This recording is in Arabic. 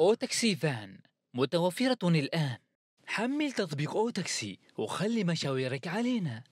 أو تاكسي فان متوفرة الآن حمل تطبيق أو تاكسي وخلي مشاويرك علينا